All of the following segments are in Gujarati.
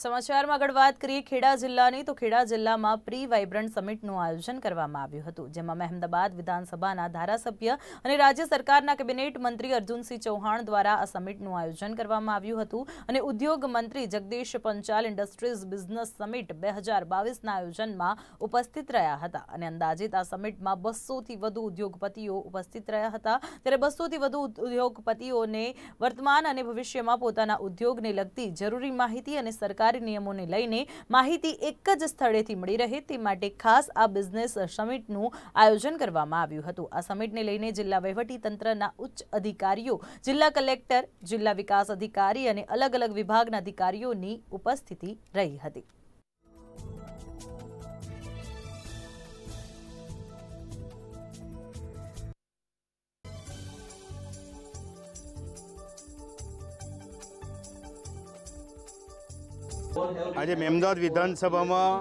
સમાચારમાં આગળ વાત કરીએ ખેડા જિલ્લાની તો ખેડા જિલ્લામાં પ્રી વાઇબ્રન્ટ સમિટનું આયોજન કરવામાં આવ્યું હતું જેમાં મહેમદાબાદ વિધાનસભાના ધારાસભ્ય અને રાજ્ય સરકારના કેબિનેટ મંત્રી અર્જુનસિંહ ચૌહાણ દ્વારા આ સમિટનું આયોજન કરવામાં આવ્યું હતું અને ઉદ્યોગ મંત્રી Jagdish Panchal industries business summit બે હજાર બાવીસના આયોજનમાં ઉપસ્થિત રહ્યા હતા અને અંદાજિત આ સમિટમાં બસોથી વધુ ઉદ્યોગપતિઓ ઉપસ્થિત રહ્યા હતા ત્યારે બસોથી વધુ ઉદ્યોગપતિઓને વર્તમાન અને ભવિષ્યમાં પોતાના ઉદ્યોગને લગતી જરૂરી માહિતી અને સરકાર સરકારી નિયમોને લઈને માહિતી એક જ સ્થળેથી મળી રહે તે માટે ખાસ આ બિઝનેસ સમિટનું આયોજન કરવામાં આવ્યું હતું આ સમિટને લઈને જિલ્લા તંત્રના ઉચ્ચ અધિકારીઓ જિલ્લા કલેક્ટર જિલ્લા વિકાસ અધિકારી અને અલગ અલગ વિભાગના અધિકારીઓની ઉપસ્થિતિ રહી હતી આજે મેમદાદ વિધાનસભામાં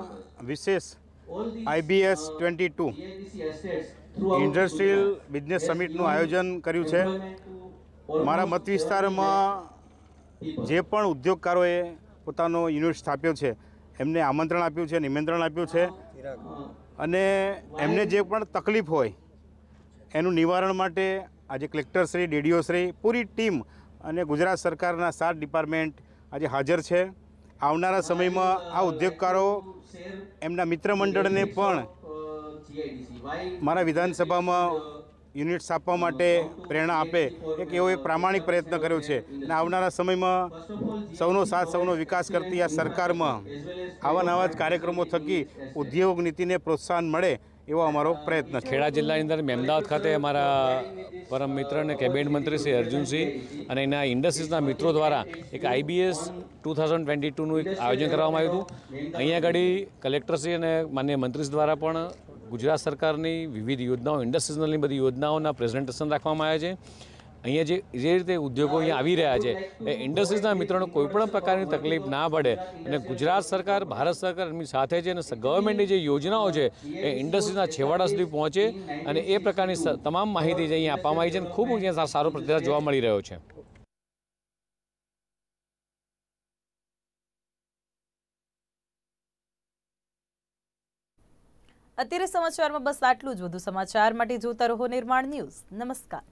વિશેષ IBS twenty two industrial business સમિટનું આયોજન કર્યું છે મારા મત વિસ્તારમાં જે પણ ઉદ્યોગકારોએ પોતાનો યુનિટ સ્થાપ્યો છે એમને આમંત્રણ આપ્યું છે નિમંત્રણ આપ્યું છે અને એમને જે પણ તકલીફ હોય એનું નિવારણ માટે આજે કલેક્ટરશ્રી ડીડીઓશ્રી પૂરી ટીમ અને ગુજરાત સરકારના સાત ડિપાર્ટમેન્ટ આજે હાજર છે આવનારા સમયમાં આ ઉદ્યોગકારો એમના મિત્ર મંડળને પણ મારા વિધાનસભામાં યુનિટ્સ આપવા માટે પ્રેરણા આપે એક એવો એક પ્રામાણિક પ્રયત્ન કર્યો છે અને આવનારા સમયમાં સૌનો સાથ સૌનો વિકાસ કરતી આ સરકારમાં આવા નવા જ કાર્યક્રમો થકી ઉદ્યોગ નીતિને પ્રોત્સાહન મળે એવો અમારો પ્રયત્ન છે ખેડા જિલ્લાની અંદર મહેમદાવાદ ખાતે અમારા પરમ મિત્ર અને કેબિનેટ મંત્રી શ્રી અર્જુનસિંહ અને એના ઇન્ડસ્ટ્રીઝના મિત્રો દ્વારા એક આઈબીએસ ટુ થાઉઝન્ડ ટ્વેન્ટી ટુનું એક આયોજન કરવામાં આવ્યું હતું અહીંયા આગળ કલેક્ટરશ્રી અને માન્ય મંત્રીશ્રી દ્વારા પણ ગુજરાત સરકારની વિવિધ યોજનાઓ ઇન્ડસ્ટ્રીઝલની બધી યોજનાઓના પ્રેઝન્ટેશન રાખવામાં આવ્યા છે અહીંયા જે રીતે ઉદ્યોગો અહીંયા આવી રહ્યા છે એ ઇન્ડસ્ટ્રીઝના મિત્રોને કોઈપણ પ્રકારની તકલીફ ના પડે અને ગુજરાત સરકાર ભારત સરકાર એમની સાથે છે અને ગવર્મેન્ટની જે યોજનાઓ છે એ ઇન્ડસ્ટ્રીઝના છેવાડા સુધી પહોંચે અને એ પ્રકારની તમામ માહિતી જે અહીંયા આપવામાં આવી છે અને ખૂબ અહીંયા સારો પ્રતિસાદ જોવા મળી રહ્યો છે અત્યારે સમાચારમાં બસ આટલું જ વધુ સમાચાર માટે જોતા રહો નિર્માણ ન્યૂઝ નમસ્કાર